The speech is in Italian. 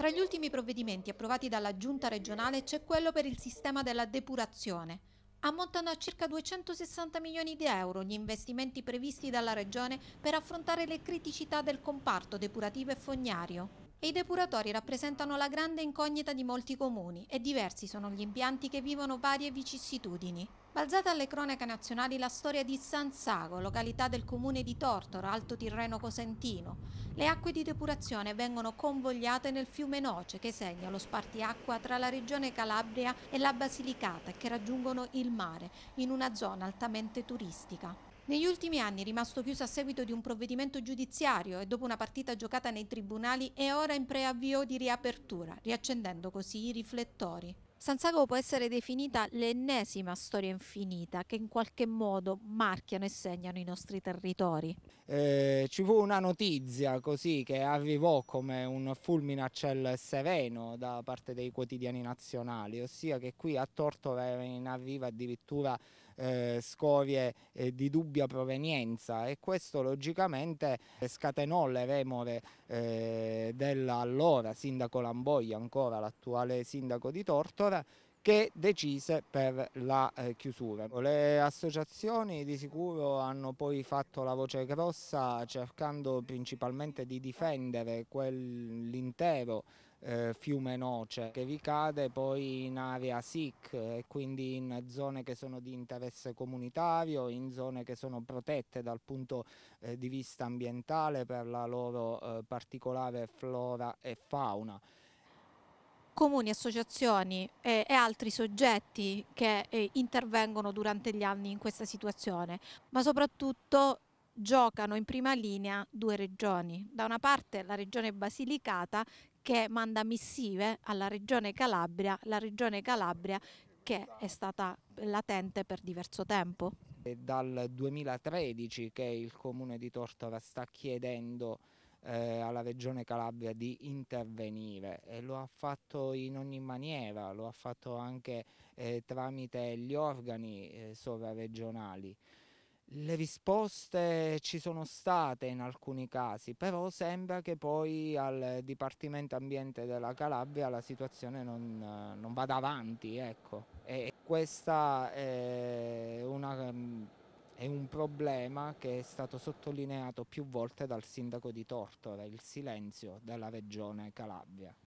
Tra gli ultimi provvedimenti approvati dalla Giunta regionale c'è quello per il sistema della depurazione. Ammontano a circa 260 milioni di euro gli investimenti previsti dalla Regione per affrontare le criticità del comparto depurativo e fognario e i depuratori rappresentano la grande incognita di molti comuni e diversi sono gli impianti che vivono varie vicissitudini. Balzata alle cronache nazionali la storia di San Sago, località del comune di Tortora, Alto Tirreno Cosentino. Le acque di depurazione vengono convogliate nel fiume Noce che segna lo spartiacqua tra la regione Calabria e la Basilicata che raggiungono il mare in una zona altamente turistica. Negli ultimi anni, rimasto chiuso a seguito di un provvedimento giudiziario e dopo una partita giocata nei tribunali, è ora in preavvio di riapertura, riaccendendo così i riflettori. San Sago può essere definita l'ennesima storia infinita che in qualche modo marchiano e segnano i nostri territori. Eh, ci fu una notizia così che arrivò come un fulmine a ciel sereno da parte dei quotidiani nazionali, ossia che qui a Tortore in arriva addirittura eh, scorie eh, di dubbia provenienza e questo logicamente scatenò le remore eh, dell'allora sindaco Lamboia, ancora l'attuale sindaco di Tortora, che decise per la eh, chiusura. Le associazioni di sicuro hanno poi fatto la voce grossa cercando principalmente di difendere l'intero eh, fiume Noce che ricade poi in area SIC e eh, quindi in zone che sono di interesse comunitario, in zone che sono protette dal punto eh, di vista ambientale per la loro eh, particolare flora e fauna comuni, associazioni e, e altri soggetti che eh, intervengono durante gli anni in questa situazione, ma soprattutto giocano in prima linea due regioni. Da una parte la regione Basilicata che manda missive alla regione Calabria, la regione Calabria che è stata latente per diverso tempo. È dal 2013 che il comune di Tortora sta chiedendo eh, alla Regione Calabria di intervenire e lo ha fatto in ogni maniera, lo ha fatto anche eh, tramite gli organi eh, sovraregionali. Le risposte ci sono state in alcuni casi, però sembra che poi al Dipartimento Ambiente della Calabria la situazione non, non vada avanti. Ecco. E questa è una mm, è un problema che è stato sottolineato più volte dal sindaco di Tortora, il silenzio della regione Calabria.